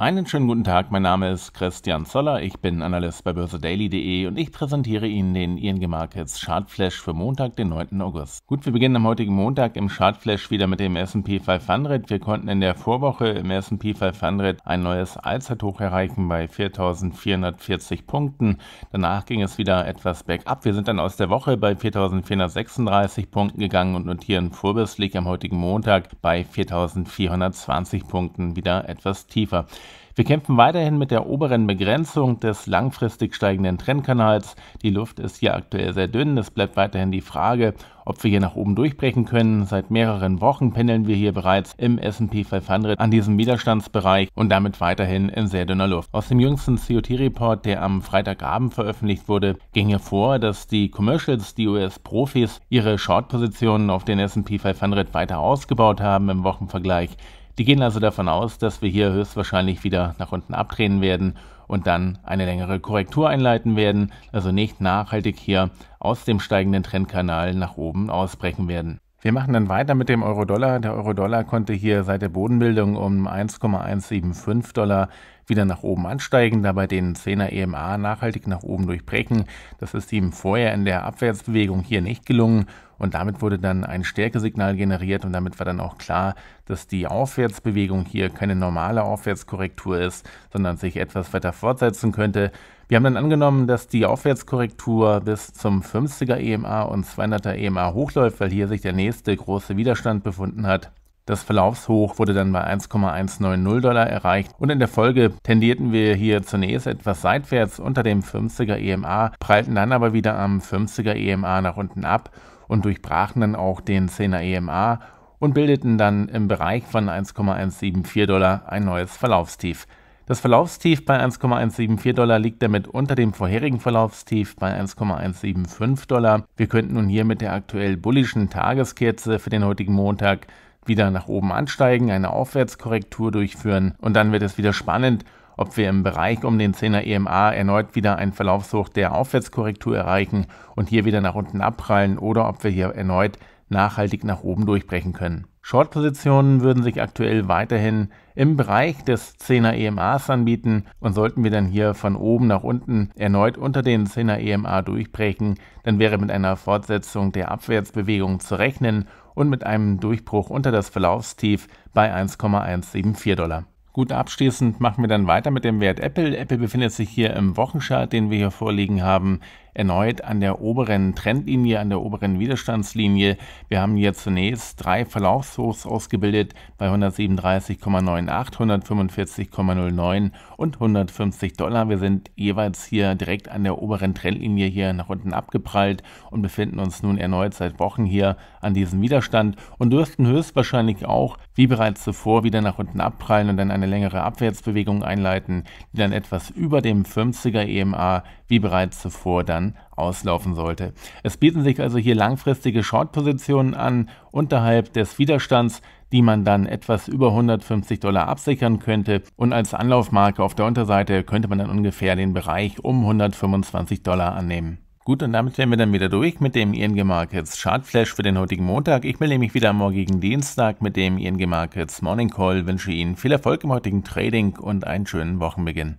Einen schönen guten Tag, mein Name ist Christian Zoller, ich bin Analyst bei börsedaily.de und ich präsentiere Ihnen den ING Markets Chartflash für Montag, den 9. August. Gut, wir beginnen am heutigen Montag im Chartflash wieder mit dem S&P 500. Wir konnten in der Vorwoche im S&P 500 ein neues Allzeithoch erreichen bei 4.440 Punkten. Danach ging es wieder etwas bergab. Wir sind dann aus der Woche bei 4.436 Punkten gegangen und notieren vorbörslich am heutigen Montag bei 4.420 Punkten wieder etwas tiefer. Wir kämpfen weiterhin mit der oberen Begrenzung des langfristig steigenden Trendkanals. Die Luft ist hier aktuell sehr dünn. Es bleibt weiterhin die Frage, ob wir hier nach oben durchbrechen können. Seit mehreren Wochen pendeln wir hier bereits im S&P 500 an diesem Widerstandsbereich und damit weiterhin in sehr dünner Luft. Aus dem jüngsten COT-Report, der am Freitagabend veröffentlicht wurde, ging hervor, dass die Commercials, die US-Profis, ihre Short-Positionen auf den S&P 500 weiter ausgebaut haben im Wochenvergleich. Die gehen also davon aus, dass wir hier höchstwahrscheinlich wieder nach unten abdrehen werden und dann eine längere Korrektur einleiten werden, also nicht nachhaltig hier aus dem steigenden Trendkanal nach oben ausbrechen werden. Wir machen dann weiter mit dem Euro-Dollar. Der Euro-Dollar konnte hier seit der Bodenbildung um 1,175 Dollar wieder nach oben ansteigen, dabei den 10er EMA nachhaltig nach oben durchbrechen. Das ist ihm vorher in der Abwärtsbewegung hier nicht gelungen und damit wurde dann ein Stärkesignal generiert und damit war dann auch klar, dass die Aufwärtsbewegung hier keine normale Aufwärtskorrektur ist, sondern sich etwas weiter fortsetzen könnte. Wir haben dann angenommen, dass die Aufwärtskorrektur bis zum 50er EMA und 200er EMA hochläuft, weil hier sich der nächste große Widerstand befunden hat. Das Verlaufshoch wurde dann bei 1,190 Dollar erreicht und in der Folge tendierten wir hier zunächst etwas seitwärts unter dem 50er EMA, prallten dann aber wieder am 50er EMA nach unten ab und durchbrachen dann auch den 10er EMA und bildeten dann im Bereich von 1,174 Dollar ein neues Verlaufstief. Das Verlaufstief bei 1,174 Dollar liegt damit unter dem vorherigen Verlaufstief bei 1,175 Dollar. Wir könnten nun hier mit der aktuell bullischen Tageskerze für den heutigen Montag wieder nach oben ansteigen, eine Aufwärtskorrektur durchführen und dann wird es wieder spannend, ob wir im Bereich um den 10er EMA erneut wieder einen Verlaufshoch der Aufwärtskorrektur erreichen und hier wieder nach unten abprallen oder ob wir hier erneut nachhaltig nach oben durchbrechen können. Short-Positionen würden sich aktuell weiterhin im Bereich des 10er EMAs anbieten und sollten wir dann hier von oben nach unten erneut unter den 10er EMA durchbrechen, dann wäre mit einer Fortsetzung der Abwärtsbewegung zu rechnen und mit einem Durchbruch unter das Verlaufstief bei 1,174 Dollar. Gut, abschließend machen wir dann weiter mit dem Wert Apple. Apple befindet sich hier im Wochenchart, den wir hier vorliegen haben, erneut an der oberen Trendlinie, an der oberen Widerstandslinie. Wir haben hier zunächst drei Verlaufshochs ausgebildet bei 137,98, 145,09 und 150 Dollar. Wir sind jeweils hier direkt an der oberen Trendlinie hier nach unten abgeprallt und befinden uns nun erneut seit Wochen hier an diesem Widerstand und dürften höchstwahrscheinlich auch, wie bereits zuvor, wieder nach unten abprallen und dann eine längere Abwärtsbewegung einleiten, die dann etwas über dem 50er EMA, wie bereits zuvor, dann dann auslaufen sollte. Es bieten sich also hier langfristige Short-Positionen an unterhalb des Widerstands, die man dann etwas über 150 Dollar absichern könnte und als Anlaufmarke auf der Unterseite könnte man dann ungefähr den Bereich um 125 Dollar annehmen. Gut, und damit wären wir dann wieder durch mit dem ING Markets Chart Flash für den heutigen Montag. Ich melde mich wieder am morgigen Dienstag mit dem ING Markets Morning Call, wünsche Ihnen viel Erfolg im heutigen Trading und einen schönen Wochenbeginn.